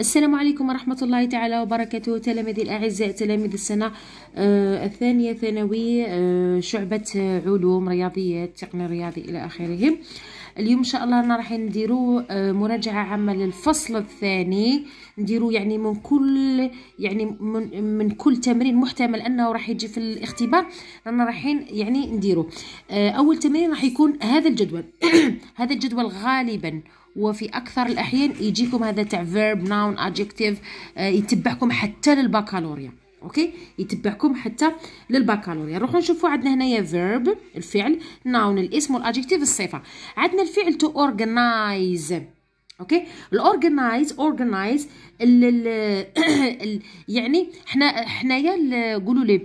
السلام عليكم ورحمة الله تعالى وبركاته تلاميذي الأعزاء تلاميذ السنة آه الثانية ثانوي آه شعبة علوم رياضيات تقني رياضي إلى آخره اليوم إن شاء الله أنا راح نديرو آه مراجعة عامة للفصل الثاني نديرو يعني من كل يعني من, من كل تمرين محتمل أنه راح يجي في الاختبار رانا رايحين يعني نديرو آه أول تمرين راح يكون هذا الجدول هذا الجدول غالبا وفي أكثر الأحيان يجيكم هذا تاع فيرب ناون أدجكتيف يتبعكم حتى للبكالوريا اوكي يتبعكم حتى للبكالوريا نروحوا نشوفوا عندنا هنايا فيرب الفعل ناون الاسم والادجكتيف الصفه عندنا الفعل تو اورجنايز اوكي الاورجنايز اورجنايز يعني حنا حنايا قولوا ليه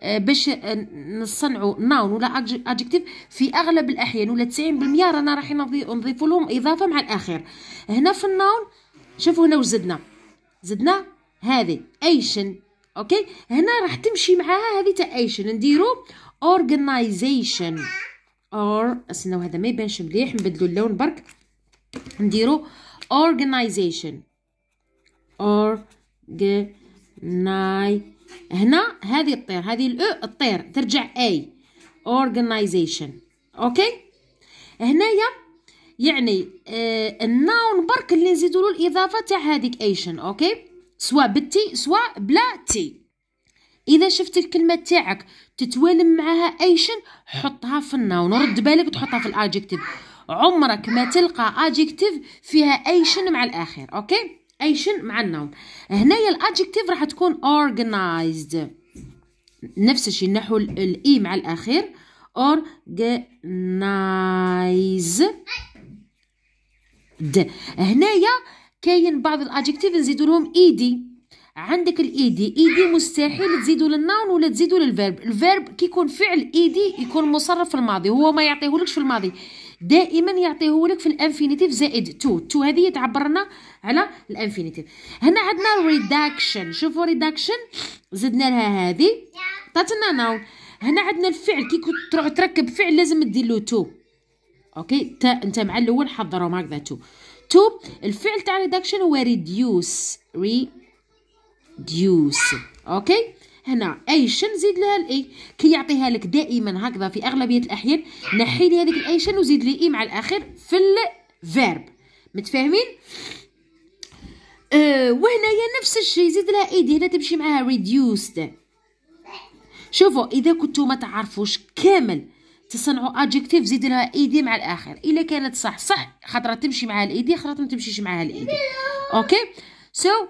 آه، باش آه، نصنعوا ناون ولا ادجكتيف في اغلب الاحيان ولا 90% رانا رايحين نضيفوا لهم اضافه مع الاخير هنا في الناون شوفوا هنا وزدنا زدنا هذه ايشن اوكي هنا راح تمشي معاها هذه تاع ايشن نديروا اورجنايزيشن اور استناو هذا ما يبانش مليح نبدلو اللون برك نديرو organization ناي هنا هذه الطير هذه الاو الطير ترجع اي organization اوكي هنايا يعني آه الناون برك اللي نزيدوا له الاضافه تاع هذيك ايشن اوكي سواء بالتي سواء بلا تي اذا شفت الكلمه تاعك تتوالم معها ايشن حطها في الناون رد بالك تحطها في الادجكتيف عمرك ما تلقى ادجكتيف فيها ايشن مع الاخير اوكي ايشن مع النون هنايا الادجكتيف راح تكون organized نفس الشيء نحو الاي e مع الاخير organized هنايا كاين بعض الادجكتيف نزيدو لهم ايدي عندك الايدي ايدي مستحيل تزيدو للنون ولا تزيدو للفيرب الفيرب كيكون فعل ايدي يكون مصرف في الماضي هو ما يعطيهولكش في الماضي دائما يعطيهولك لك في الانفينيتيف زائد تو تو هذه تعبر لنا على الانفينيتيف هنا عندنا ريداكشن شوفوا ريداكشن زدنا لها هذه عطاتنا نو هنا عندنا الفعل كي تروح تركب فعل لازم دير له تو اوكي تا انت مع الاول حضرهم هكذا تو تو الفعل تاع ريداكشن هو ريديوس ريديوس اوكي هنا ايشن زيد لها الاي كي يعطيها لك دائما هكذا في اغلبيه الاحيان نحي لي هذيك الايشن وزيد لي اي مع الاخر في الفيرب متفاهمين أه وهنايا نفس الشيء زيد لها ايدي هنا تمشي معاها ريديوست شوفوا اذا كنتو ما تعرفوش كامل تصنعوا ادجكتيف زيد لها ايدي مع الاخر الا كانت صح صح خطره تمشي معها الايدي خطره ما تمشيش معها الايدي اوكي سو so,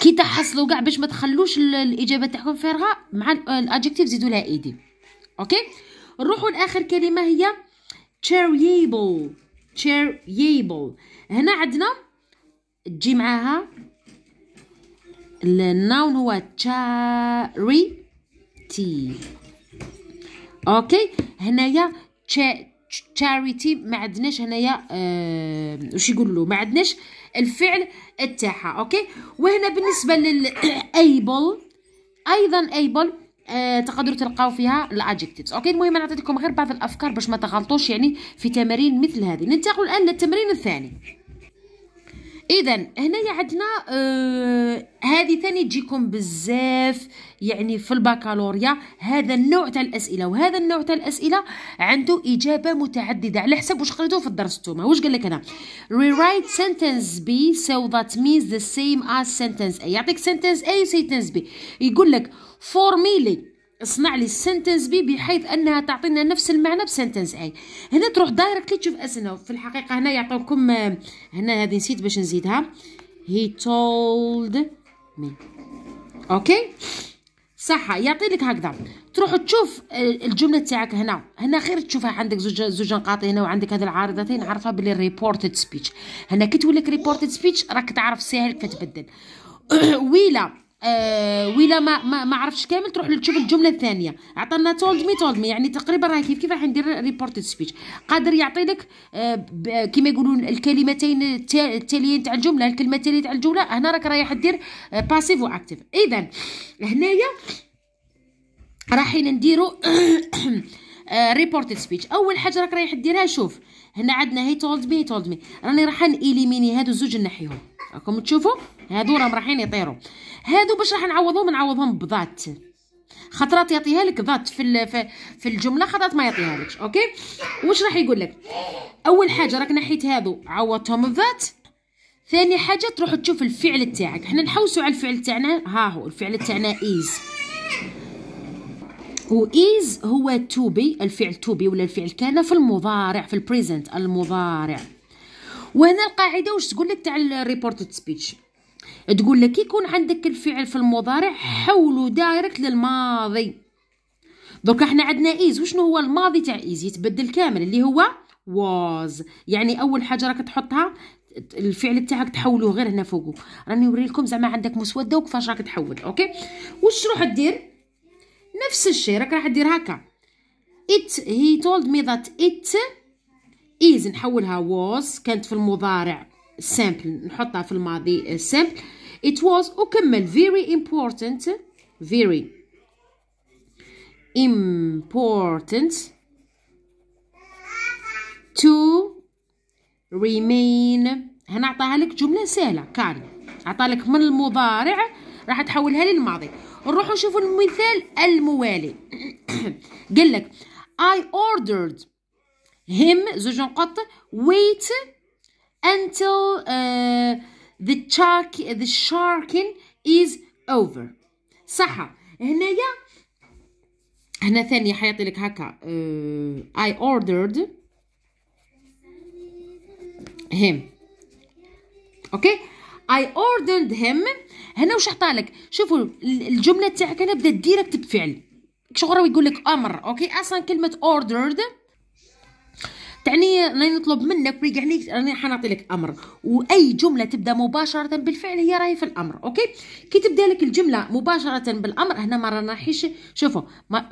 كي تحصلوا كاع باش ما تخلوش الاجابه تاعكم فارغه مع الادجكتيف زيدوا لها ايدي اوكي نروحوا لاخر كلمه هي تشيريبل تشيريبل هنا عندنا تجي معاها الناون هو تي اوكي هنايا تشاريتي ما عندناش هنايا أه... واش يقولوا ما عندناش الفعل تاعها اوكي وهنا بالنسبه للايبل ايضا ايبل آه تقدروا تلقاو فيها الادجكتيفز اوكي المهم انا عطيت لكم غير بعض الافكار باش ما تغلطوش يعني في تمارين مثل هذه ننتقل الان للتمرين الثاني اذا هنايا عندنا آه هذه ثاني تجيكم بزاف يعني في الباكالوريا هذا النوع تاع الاسئله وهذا النوع تاع الاسئله عنده اجابه متعدده على حسب واش قريتو في الدرس نتوما واش قال لك انا rewrite sentence B so that means the same as sentence A يعطيك sentence A و sentence B يقول لك فورميلي اصنع لي السنتنس بي بحيث انها تعطينا نفس المعنى بسنتنس اي هنا تروح دايركتلي تشوف اسنه في الحقيقه هنا يعطيكم هنا هذه نسيت باش نزيدها he told me اوكي صح يعطي لك هكذا تروح تشوف الجمله تاعك هنا هنا خير تشوفها عندك زوج زوج نقاط هنا وعندك هذه العارضتين عرفها باللي ريبورتد سبيتش هنا كي تولي ريبورتد سبيتش راك تعرف ساهل كيف تبدل ويلا آه ولا ما ما, ما عرفتش كامل تروح تشوف الجمله الثانيه عطانا تولد مي تولد مي يعني تقريبا راه كيف كيف راح ندير ريبورتد سبيتش قادر يعطي لك آه كما يقولوا الكلمتين التاليين تاع الجمله الكلمه التاليه تاع الجمله هنا راك رايح دير باسيف واكتيف اذا هنايا رايحين نديروا ريبورتد سبيتش اول حاجه راك رايح ديرها شوف هنا عندنا هي تولد مي تولد مي راني راح نيليميني هادو زوج نحيهم راكم تشوفوا هادو راهم رايحين يطيروا هادو باش راح نعوضهم نعوضهم بضات خطرات يعطيها لك ضات في في الجمله خطرات ما يعطيها لكش اوكي واش راح يقول لك اول حاجه راك نحيت هادو عوضتهم بذات ثاني حاجه تروح تشوف الفعل تاعك حنا نحوسوا على الفعل تاعنا ها هو الفعل تاعنا ايز و is هو to be الفعل to be ولا الفعل كان في المضارع في البريزنت المضارع وهنا القاعده واش تقول لك تاع الريبورتد سبيتش تقول لك يكون عندك الفعل في المضارع حولو دايركت للماضي دوكا حنا عندنا ايز وشنو هو الماضي تاع ايز يتبدل كامل اللي هو واز يعني اول حاجه راك تحطها الفعل تاعك تحولوه غير هنا فوقو راني نوريلكم زعما عندك مسوده وكيفاش راك تحول اوكي واش تروح دير نفس الشيء راك راح دير هكا ات هي تولد مي ذات ات إيز نحولها was كانت في المضارع سامبل نحطها في الماضي سامبل it was وكمل very important very important to remain هنا عطاها لك جمله سهله كاري لك من المضارع راح تحولها للماضي نروحوا نشوفوا المثال الموالي قال لك I ordered him زوج نقط wait until uh, the shark the sharking is over صح هنايا هنا ثاني حيعطي لك هكا uh, I ordered him اوكي okay? I ordered him هنا واش عطالك شوفوا الجمله تاعك هنا بدات ديريكت بفعل شغل يقول لك امر اوكي اصلا كلمه ordered تعني راني نطلب منك يعني راني حنعطي لك امر واي جمله تبدا مباشره بالفعل هي راهي في الامر اوكي كي تبدا لك الجمله مباشره بالامر هنا ما راناحيش شوفوا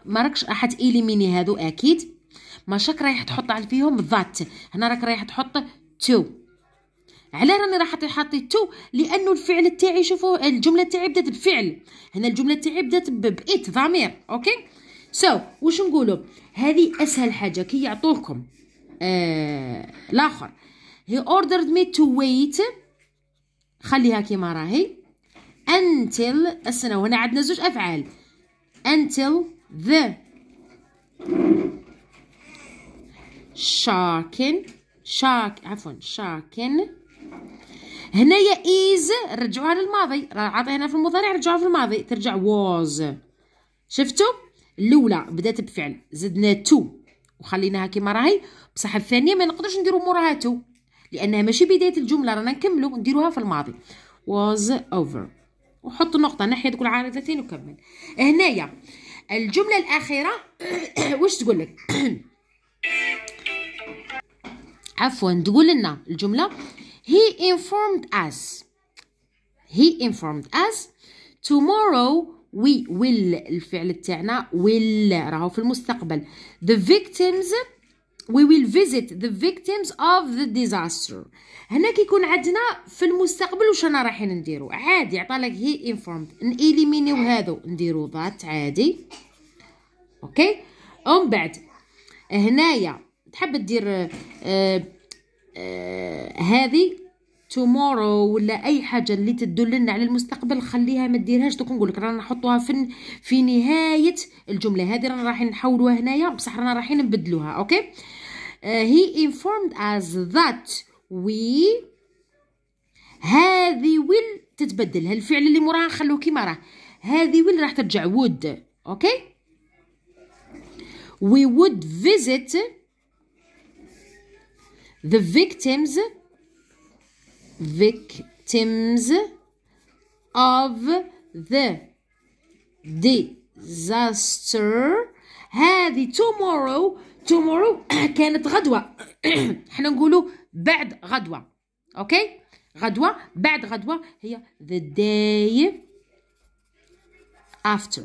ما راكش راح تاليميني هذو اكيد ماشاك رايح تحط على فيهم ذات هنا راك رايح تحط تو على راني راح حطيت تو لانه الفعل تاعي شوفوا الجمله تاعي بدات بفعل هنا الجمله تاعي بدات بات ضمير اوكي سو so, واش نقولوا هذه اسهل حاجه كي يعطوكم آه الاخر he ordered me to wait خليها كيما راهي until السنة وهنا عندنا زوج أفعال until the شاكن شاك عفوا sharken هنايا is رجعوها للماضي راه عطينا في المضارع رجعوها في الماضي ترجع was شفتوا الاولى بدات بفعل زدنا to وخليناها كيما راهي بصح الثانيه ما نقدرش نديرو موراها تو لانها ماشي بدايه الجمله رانا نكملو نديروها في الماضي was over وحط نقطه ناحيه كل عارضتين وكمل هنايا الجمله الاخيره واش تقول لك عفوا تقول لنا الجمله he informed us he informed us tomorrow we will الفعل تاعنا will راهو في المستقبل the victims we will visit the victims of the disaster هنا كيكون عندنا في المستقبل واش انا رايحين نديرو عادي عطالك هي informed نيليمينيو هادو نديرو ضات عادي اوكي ومن بعد هنايا تحب دير آه، آه، هذه تومورو ولا اي حاجه اللي تدل لنا على المستقبل خليها ما ديرهاش دوك نقول لك رانا نحطوها في في نهايه الجمله هذه رانا رايحين نحولوها هنايا بصح رانا رايحين نبدلوها اوكي he informed us that we هذه will تتبدل الفعل اللي مراه خلوه كيما راه هذه will راح ترجع would اوكي okay? we would visit the victims victims of the disaster هذه tomorrow تومورو كانت غدوة حنا نقولوا بعد غدوة اوكي غدوة بعد غدوة هي the day after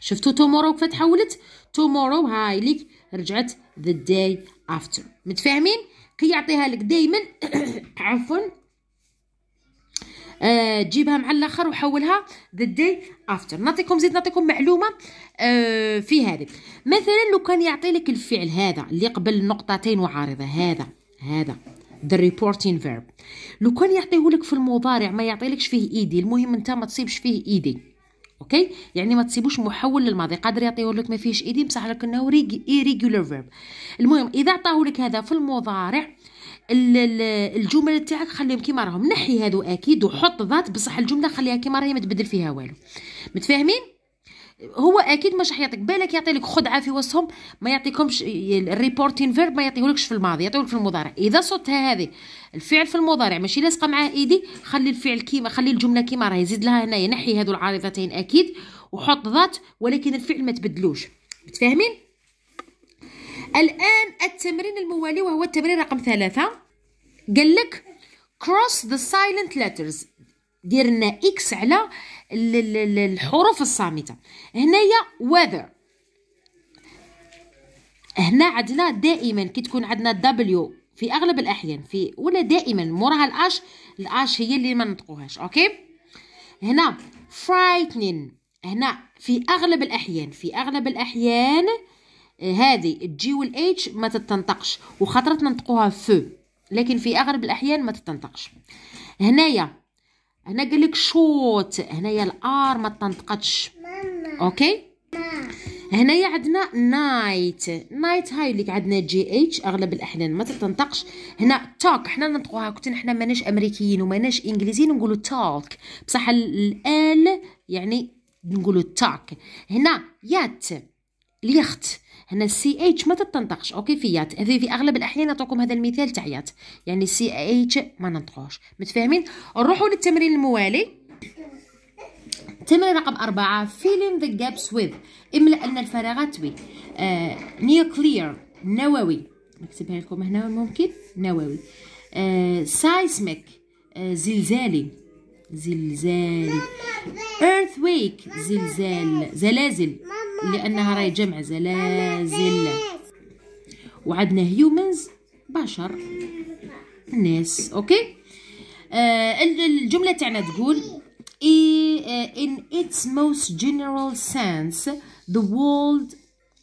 شفتوا تومورو كيف تحولت تومورو هاي ليك رجعت the day after متفاهمين كي يعطيها لك دايما عفوا تجيبها آه، مع الاخر وحولها ذا داي افتر نعطيكم زيد نعطيكم معلومه آه، في هذه مثلا لو كان يعطي لك الفعل هذا اللي قبل نقطتين وعارضه هذا هذا the reporting verb لو كان يعطيه لك في المضارع ما يعطيلكش فيه ايدي e المهم انت ما تصيبش فيه ايدي e اوكي يعني ما تصيبوش محول للماضي قادر يعطيه لك ما فيهش ايدي e بصح لكنه انه irregular verb المهم اذا عطاه لك هذا في المضارع الجمل تاعك خليهم كيما راهم نحي هادو اكيد وحط ذات بصح الجمله خليها كيما راهي ما تبدل فيها والو متفاهمين هو اكيد مش راح يعطيك بالك يعطي لك خدعه في وسطهم ما يعطيكمش الريبورتين فيرب ما يعطيهولكش في الماضي يعطيهولك في المضارع اذا صدتها هذه الفعل في المضارع ماشي لاصقه معاه ايدي خلي الفعل كيما خلي الجمله كيما راهي زيد لها هنايا نحي هذو العارضتين اكيد وحط ذات ولكن الفعل ما تبدلوش متفاهمين الآن التمرين الموالي وهو التمرين رقم ثلاثة قال لك cross the silent letters لنا إكس على الحروف الصامتة هنايا weather هنا عندنا دائما كي تكون عندنا دبليو في اغلب الاحيان في ولا دائما موراها الاش الاش هي اللي ما نطقوهاش اوكي هنا frightening هنا في اغلب الاحيان في اغلب الاحيان إيه، هذه الجي والاتش ما تتنطقش وخطرت ننطقوها فو لكن في اغلب الاحيان ما تتنطقش هنايا هنا قال لك شوت هنايا الار ما تنطقتش اوكي هنايا عندنا نايت نايت هاي اللي عندنا جي اتش اغلب الاحيان ما تتنطقش هنا توك حنا ننطقوها كنت حنا ماناش امريكيين وماناش انجليزيين نقولوا توك بصح الال يعني نقولوا تاك هنا يات اليخت هنا السي اتش ما تتنطقش اوكي فيات هذه في اغلب الاحيان نعطيكم هذا المثال تاعيات يعني سي اتش ما ننطقوش متفاهمين نروحوا للتمرين الموالي تمرين رقم أربعة filling the gaps with املأ لنا الفراغات ب آه nuclear نووي نكتبها لكم هنا ممكن نووي آه seismic آه زلزالي زلزالي earthquake زلزال زلازل لأنها راهي جمع زلازل وعندنا هيومنز بشر ناس أوكي آه الجملة تاعنا تقول in its most general sense the world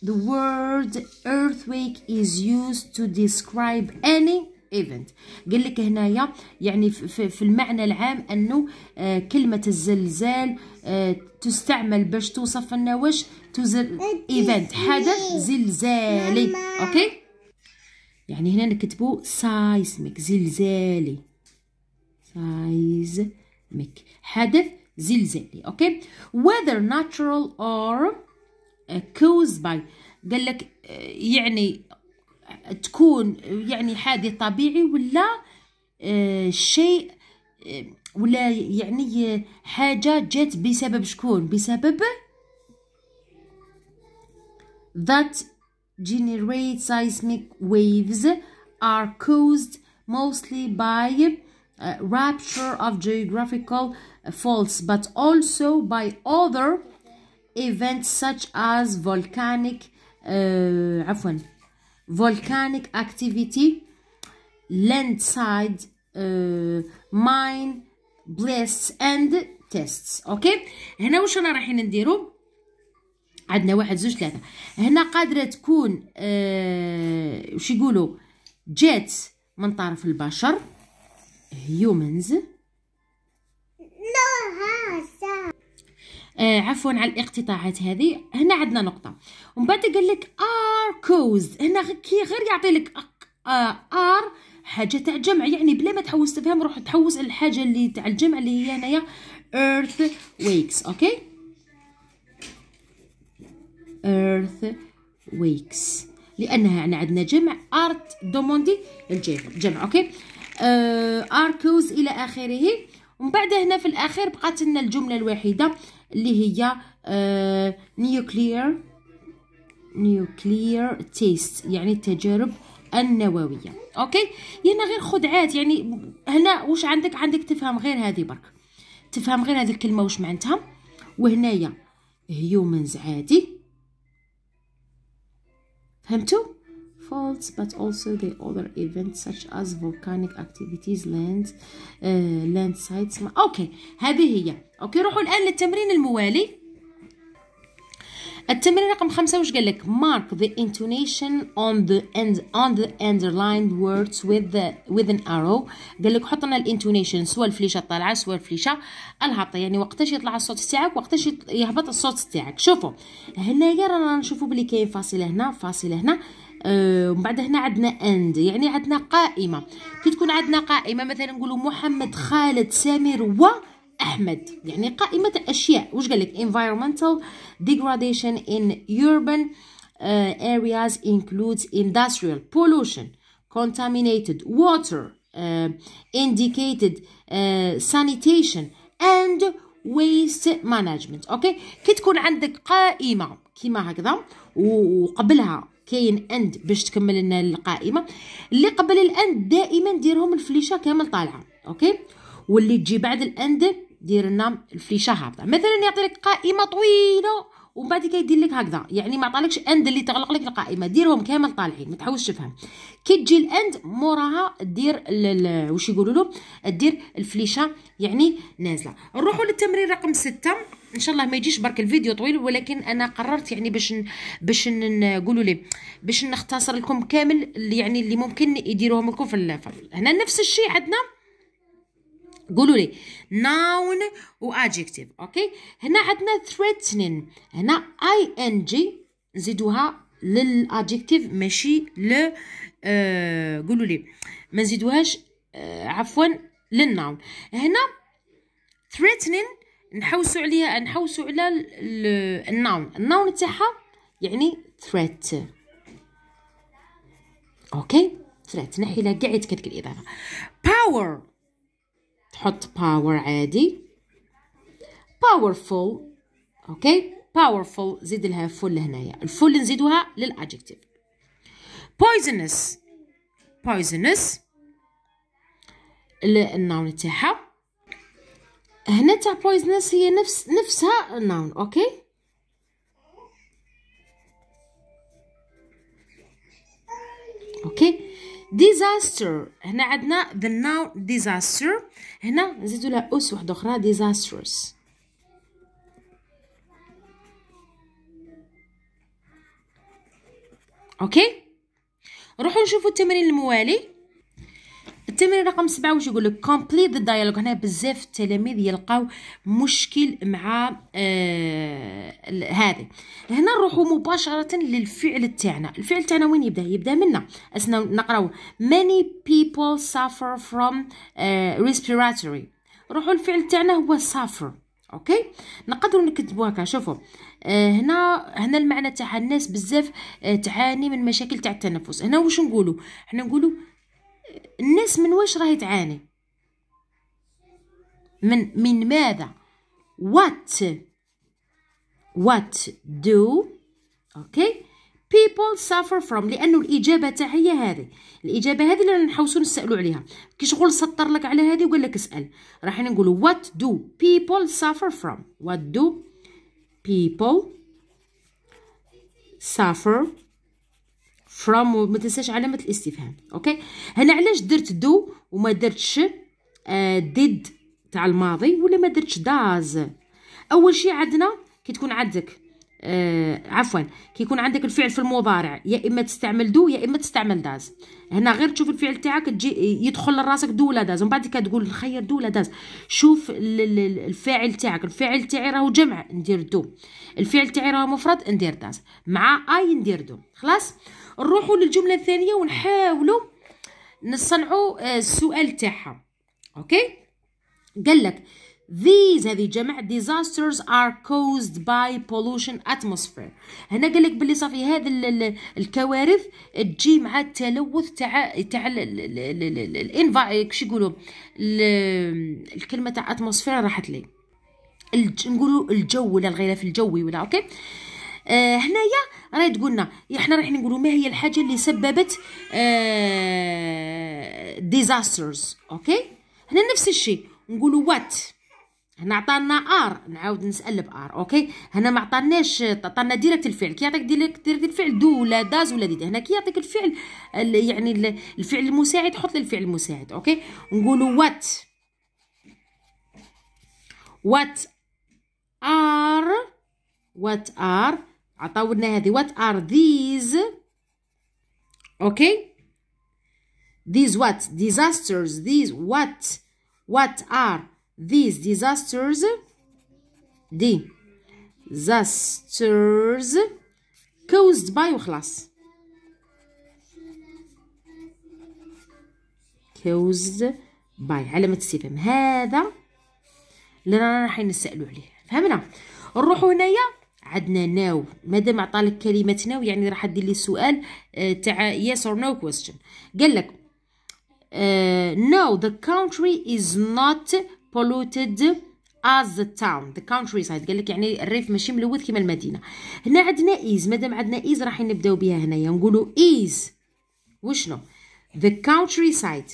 the word earthquake is used to describe any ايفنت قال لك هنايا يعني في المعنى العام انه آه، كلمه الزلزال آه، تستعمل باش توصف لنا واش تزل ايفنت حدث زلزالي اوكي يعني هنا نكتبوا سايسميك زلزالي سايسميك حدث زلزالي اوكي whether natural or آه، caused by قال لك يعني تكون يعني حادث طبيعي ولا شيء ولا يعني حاجة جات بسبب شكون بسبب that generate seismic waves are caused mostly by rupture of geographical faults but also by other events such as volcanic uh, عفوا volcanic activity landslide uh, mine blasts and tests اوكي هنا واش انا رايحين نديرو عندنا واحد زوج ثلاثة هنا قادرة تكون آه وش يقولوا جات من طرف البشر هيومنز آه عفوا على الاقتطاعات هذه هنا عندنا نقطة ومن بعد قال لك اه كوز هنا كي غير يعطي لك ار حاجه تاع جمع يعني بلا ما تحوس تفهم روح تحوس على الحاجه اللي تاع الجمع اللي هي هنايا ايرث ويكس اوكي ايرث ويكس لانها يعني عندنا جمع ارت دوموندي الجمع اوكي اركوز آه، الى اخره ومن بعد هنا في الاخير بقات لنا الجمله الوحيده اللي هي نيوكليير آه، نيوكلير تيست يعني التجارب النوويه اوكي هنا غير خدعات يعني هنا واش عندك عندك تفهم غير هذه برك تفهم غير هذه الكلمه واش معناتها وهنايا هيومنز عادي فهمتوا faults but also the other events such as volcanic activities land uh, land sites اوكي هذه هي اوكي روحوا الان للتمرين الموالي التمرين رقم خمسة وش قال لك mark the intonation on the end on the underlined words with the with an arrow قال لك حط لنا الانتونيشن سواء الفليشه الطالعه سواء الفليشه الهابطه يعني وقتاش يطلع الصوت تاعك وقتاش يهبط الصوت تاعك شوفوا هنايا رانا نشوفوا بلي كاين فاصله هنا فاصله هنا آه، ومن بعد هنا عندنا اند يعني عندنا قائمه كي تكون عندنا قائمه مثلا نقولوا محمد خالد سمير و أحمد يعني قائمة أشياء واش قال لك environmental degradation in urban uh, areas includes industrial pollution contaminated water uh, indicated uh, sanitation and waste management اوكي كي تكون عندك قائمه كيما هكذا وقبلها كاين اند باش تكمل لنا القائمه اللي قبل الاند دائما ديرهم الفليشه كامل طالعه اوكي واللي تجي بعد الاند دير لنا الفليشه هابطه مثلا يعطي لك قائمه طويله ومن بعد كيدير لك هكذا يعني ما عطالكش اند اللي تغلق لك القائمه ديرهم كامل طالعين ما تحاولش تفهم كي تجي الاند موراها دير واش يقولوا له دير الفليشه يعني نازله نروحوا للتمرين رقم ستة ان شاء الله ما يجيش برك الفيديو طويل ولكن انا قررت يعني باش باش نقولوا لي باش نختصر لكم كامل يعني اللي ممكن يديروهم لكم في هنا نفس الشيء عندنا قولوا لي noun و adjective اوكي هنا عندنا threatening هنا ing نزيدوها للأجيكتيف ماشي ل قولوا لي ما نزيدوهاش عفوا للناون هنا threatening نحوسوا عليها نحوسوا على الناون الناون تاعها يعني threat اوكي threat نحي لها كاع يتكتك الاضافه power حط power عادي powerful اوكي powerful زيد لها full هنايا الفول نزيدوها للادجكتيف poisonous poisonous النون تاعها هنا تاع poisonous هي نفس نفسها النون اوكي اوكي ديزاستر هنا عندنا the noun disaster هنا نزيدو لها أس واحدة أخرى disastrous أوكي نروحو نشوفو التمرين الموالي التمرين رقم سبعة واش يقول لك كومبليت الديالوج هنا بزاف التلاميذ يلقاو مشكل مع آه هذه هنا نروحوا مباشره للفعل تاعنا الفعل تاعنا وين يبدا يبدا منا اسنا نقراو many people suffer from uh, respiratory روحوا الفعل تاعنا هو suffer اوكي نقدروا نكتبوها هكا شوفوا آه، هنا هنا المعنى تاع الناس بزاف آه، تعاني من مشاكل تاع التنفس هنا واش نقولوا حنا نقولوا الناس من واش راهي تعاني من من ماذا what what do okay people suffer from لانه الاجابه تاعها هي هذه الاجابه هذه اللي نحوسوا نسالوا عليها كي شغل سطر لك على هذه وقال لك اسال راح نقول what do people suffer from what do people suffer from وما تنساش علامه الاستفهام اوكي هنا علاش درت دو وما درتش ديد آه، تاع الماضي ولا ما درتش داز اول شيء عندنا كي تكون عندك آه عفوا كيكون عندك الفعل في المضارع يا اما تستعمل دو يا اما تستعمل داز هنا غير تشوف الفعل تاعك تجي يدخل لراسك دو ولا داز ومن بعد كتقول خير دو ولا داز شوف الفاعل تاعك الفاعل تاعي راهو جمع ندير دو الفعل تاعي راهو مفرد ندير داز مع اي ندير دو خلاص نروحوا للجمله الثانيه ونحاولوا نصنعوا آه، السؤال تاعها اوكي قال لك these هذه جمع disasters are caused by pollution atmosphere هنا قال لك باللي صافي هذا الكوارث تجي مع التلوث تاع تاع الانفا كش يقولوا الكلمه تاع اتموسفير راحت لي نقولوا الجو ولا الغلاف الجوي ولا اوكي آه هنايا راه تقولنا احنا راح نقولوا ما هي الحاجه اللي سببت آه ديزاسترز اوكي هنا نفس الشيء نقولوا وات هنا عطانا ار نعاود نسال بار اوكي هنا ما عطاناش عطانا ديريكت الفعل كي يعطيك ديريكت الفعل دو ولا داز ولا ديد هنا كي يعطيك الفعل يعني الفعل المساعد حط لي الفعل المساعد اوكي نقولوا وات وات ار وات ار عطاولنا هذه وات ار ذيز اوكي these what disasters these what what are these disasters disasters caused by وخلاص caused by علامة استفهام هذا اللي رانا رايحين نسألو عليه فهمنا نروحو هنايا عندنا ناو مادام عطالك كلمه ناو يعني راح دير لي سؤال آه، تاع يس اور نو كويستشن قال لك نو ذا كونتري از نوت polluted as the town the سايد قال لك يعني الريف ماشي ملوث كيما المدينه هنا عندنا is مادام عندنا is راح نبداو بها هنايا نقولوا is وشنو the سايد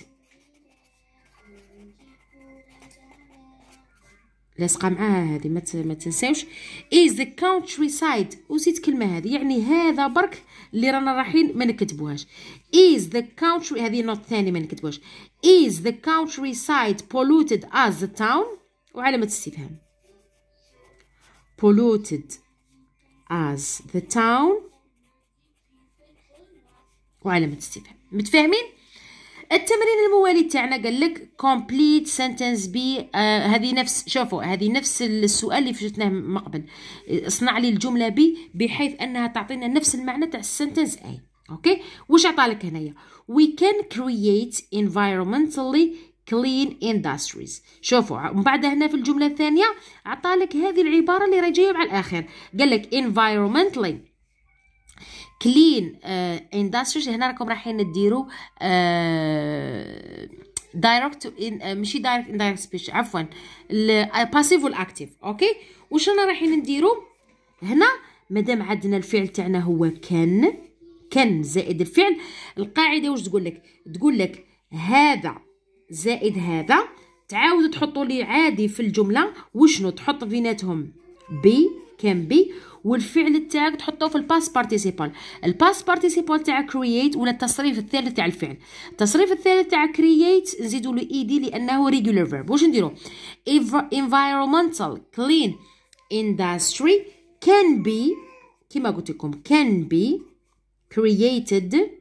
لاصقه معاها هذه ما ما تنساوش ذا كونتري سايد وزيد كلمه هذه يعني هذا برك اللي رانا رايحين ما نكتبوهاش از ذا كونتري هذه نوت ثاني ما نكتبوهاش از ذا كونتري سايد بولوتد از ذا تاون وعلامه استفهام بولوتد از ذا تاون وعلامه استفهام متفاهمين التمرين الموالي تاعنا قال لك كومبليت سنتنس بي هذه نفس شوفوا هذه نفس السؤال اللي فجتناه من قبل اصنع لي الجمله بي بحيث انها تعطينا نفس المعنى تاع السنتنس اي اوكي واش عطالك هنايا وي كان كرييت environmentally كلين اندستريز شوفوا من بعد هنا في الجمله الثانيه عطالك هذه العباره اللي راهي جايه مع الاخر قال لك environmentally كلين uh, يعني اندستريز هنا راكم رايحين ديروا دايركت uh, uh, ماشي دايركت اندايركت سبيتش عفوا الباسيف والاكتيف اوكي واش انا رايحين نديرو هنا مادام عندنا الفعل تاعنا هو كان كان زائد الفعل القاعده واش تقول لك تقول لك هذا زائد هذا تعاود تحطوا لي عادي في الجمله وشنو تحط بيناتهم بي كان بي والفعل تاعك تحطوه في الباس بارتيسيبال الباس بارتيسيبال تاع كرييت ولا التصريف الثالث تاع الفعل التصريف الثالث تاع كرييت نزيدو له اي دي لانه ريجولار فيرب واش نديرو انفايرومنتال كلين اندستري كان بي كيما قلت لكم كان بي كرييتد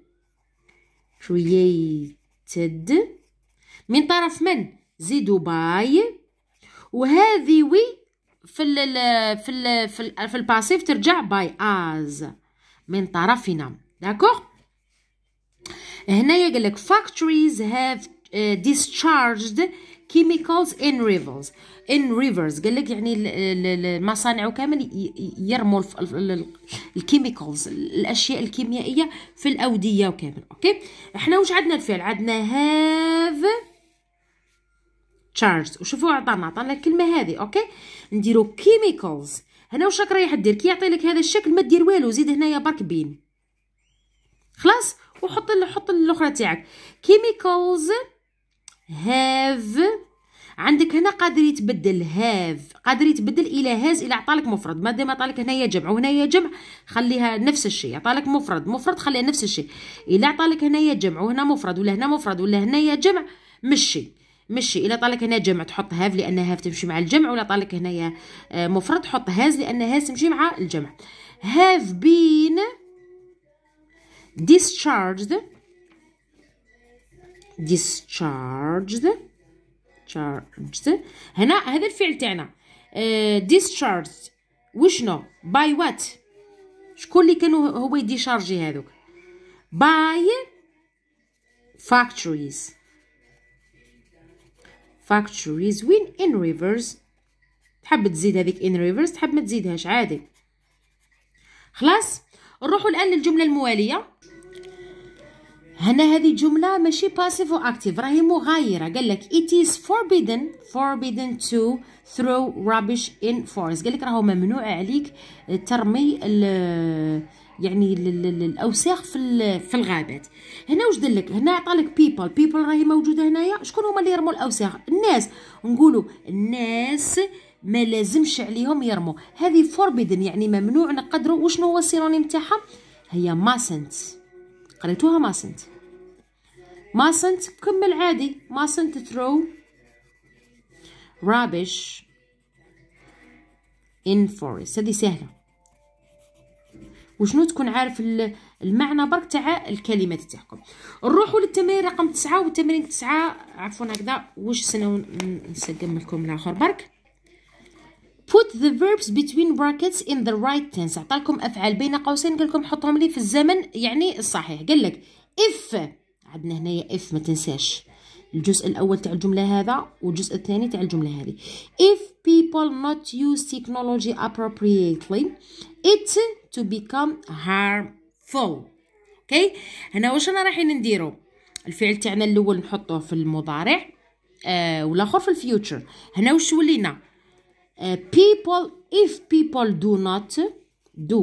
كرييتد من طرف من زيدو باي وهذه وي في الـ في الـ في, الـ في الباسيف ترجع باي از من طرفنا داكوغ هنايا قالك فاكتوريز هاف discharged chemicals in rivers in rivers قال لك يعني المصانع كامل يرموا الكيميكالز الاشياء الكيميائيه في الاوديه وكامل اوكي احنا واش عندنا الفعل عندنا have تشارجز وشوفوا عطانا عطانا الكلمه هذه اوكي نديرو كيميكالز هنا واش راك رايح دير كي يعطي لك هذا الشكل ما دير والو زيد هنايا برك بين خلاص وحط حط الاخرى تاعك كيميكالز هاف عندك هنا قادر يتبدل هاف قادر يتبدل الى هاز الى عطالك مفرد مادام عطالك هنايا جمع وهنايا جمع خليها نفس الشيء عطالك مفرد مفرد خليها نفس الشيء الى عطالك هنايا جمع وهنا مفرد ولا هنا مفرد ولا هنايا جمع مشي مشي الا طالك هنا جمع تحط هاف لان هاف تمشي مع الجمع ولا طالك هنايا آه، مفرد حط هاز لان هاز تمشي مع الجمع هاف بين discharged discharged charged هنا هذا الفعل تاعنا آه، discharged وشنو باي وات شكون اللي كانوا هو يديشارجي هذوك باي فاكتوريز factories وين in rivers تحب تزيد هذيك in rivers تحب ما تزيدهاش عادي خلاص نروحوا الان للجمله المواليه هنا هذه جملة ماشي باسيف اكتيف راهي مغايرة قال لك it is forbidden forbidden to throw rubbish in forest قال لك راهو ممنوع عليك ترمي يعني الاوساخ في في الغابات هنا واش دلك هنا عطالك بيبل بيبل راهي موجوده هنايا شكون هما اللي يرموا الاوساخ الناس نقولوا الناس ما لازمش عليهم يرموا هذه فوربيدن يعني ممنوع نقدروا وشنو هو السينونيم تاعها هي ماسنت قريتوها ماسنت ماسنت كمل عادي ماسنت ثرو رابش ان فورست هذه سهله وشنو تكون عارف المعنى برك تاع الكلمات تاعكم نروحوا للتمرين رقم تسعة والتمرين تسعة عفوا هكذا واش سنو نسقم لكم الاخر برك put the verbs between brackets in the right tense عطاكم افعال بين قوسين قال لكم حطهم لي في الزمن يعني الصحيح قال لك if عندنا هنايا if ما تنساش الجزء الاول تاع الجمله هذا والجزء الثاني تاع الجمله هذه if people not use technology appropriately it to become harmful اوكي هنا واش انا رايحين نديرو الفعل تاعنا الاول نحطوه في المضارع آه والاخر في الفيوتشر هنا واش ولينا آه people if people do not do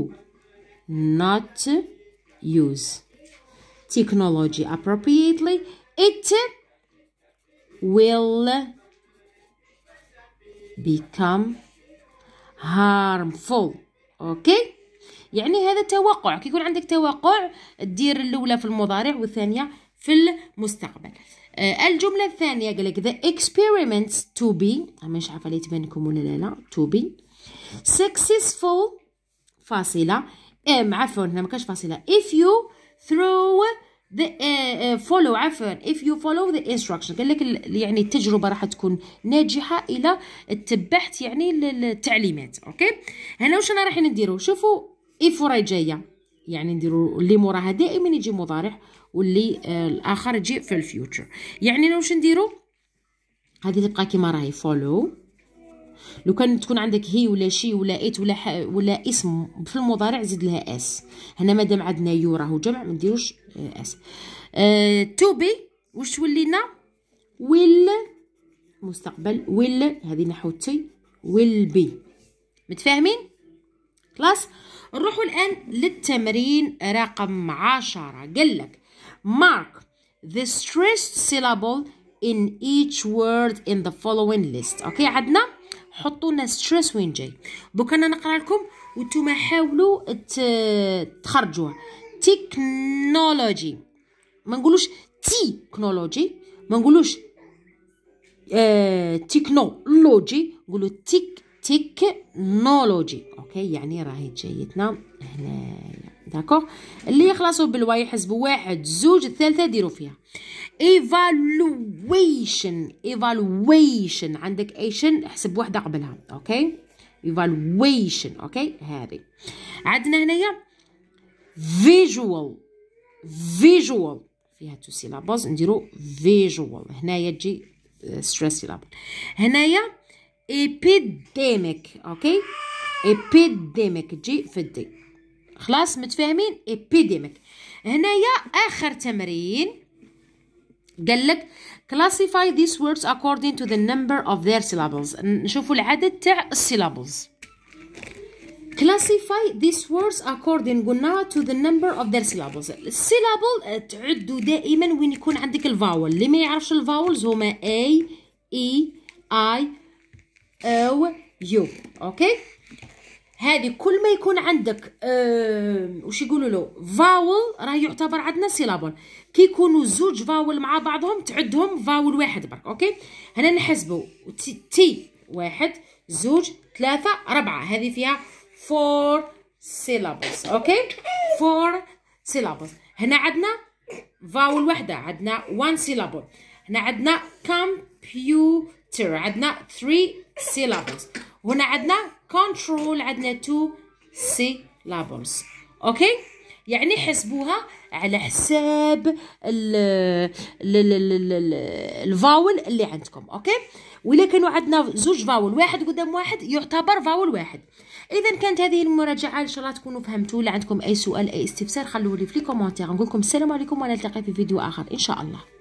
not use technology appropriately it will become harmful اوكي يعني هذا توقع كيكون عندك توقع دير الاولى في المضارع والثانيه في المستقبل آه الجمله الثانيه قال لك the experiments to be مش عارفه اللي تبان لكم ولا لا لا to be successful فاصله ام إيه، عفوا هنا ما كاش فاصله if you throw the uh, uh, follow عفوا if you follow the instruction قال لك يعني التجربه راح تكون ناجحه الى اتبعت يعني التعليمات اوكي هنا واش انا راح نديرو شوفوا if وراي جايه يعني نديرو اللي موراها دائما يجي مضارع واللي آه الاخر يجي في الفيوتشر يعني واش نديرو هذه تبقى كيما راهي follow لو كان تكون عندك هي ولا شي ولا ايت ولا ح... ولا اسم في المضارع زيد لها اس هنا مادام عندنا يو راهو جمع ما نديروش آه، اس أه تو بي واش تولينا ويل مستقبل ويل هذه نحو تي ويل بي متفاهمين خلاص نروحوا الان للتمرين رقم عشرة قال لك مارك ذا stressed syllable in each word in the following list اوكي عندنا حطوا لنا ستريس وين جاي دوك انا نقرا لكم وانتم حاولوا تخرجوه تكنولوجي ما نقولوش تكنولوجي ما نقولوش آه تكنولوجي نقولوا تيك تكنولوجي اوكي يعني راهي جايتنا هنايا داكوغ اللي يخلصوا بالواي يحسبوا واحد زوج الثالثه ديروا فيها evaluation evaluation عندك ايشن احسب وحده قبلها اوكي evaluation اوكي هذه عندنا هنايا visual visual فيها تو سيلابوز نديرو visual هنايا تجي ستريس سيلابل هنايا epidemic اوكي epidemic تجي في الدي خلاص متفاهمين epidemic هنايا اخر تمرين قال لك classify these words according to the number of their syllables نشوفوا العدد تاع syllables. classify these words according قلنا to the number of their syllables السيلابل تعدوا دائما وين يكون عندك الفاول اللي ما يعرفش الفاولز هما A E I O U اوكي okay? هذه كل ما يكون عندك أه وش يقولوا له فاول راه يعتبر عندنا سيلابون كي يكونوا زوج فاول مع بعضهم تعدهم فاول واحد برك اوكي هنا نحسبوا تي, تي واحد زوج ثلاثة أربعة هذه فيها فور سيلابلز اوكي فور سيلابلز هنا عندنا فاول واحدة عندنا وان سيلابل هنا عندنا كمبيوتر عندنا ثري سيلابلز هنا عندنا كنترول عندنا تو سي لابلز اوكي يعني حسبوها على حساب الفاول اللي عندكم اوكي ولا كانوا عندنا زوج فاول واحد قدام واحد يعتبر فاول واحد اذا كانت هذه المراجعه ان شاء الله تكونوا فهمتوا ولا عندكم اي سؤال اي استفسار خلوه لي في كومونتير نقول لكم السلام عليكم ونلتقي في فيديو اخر ان شاء الله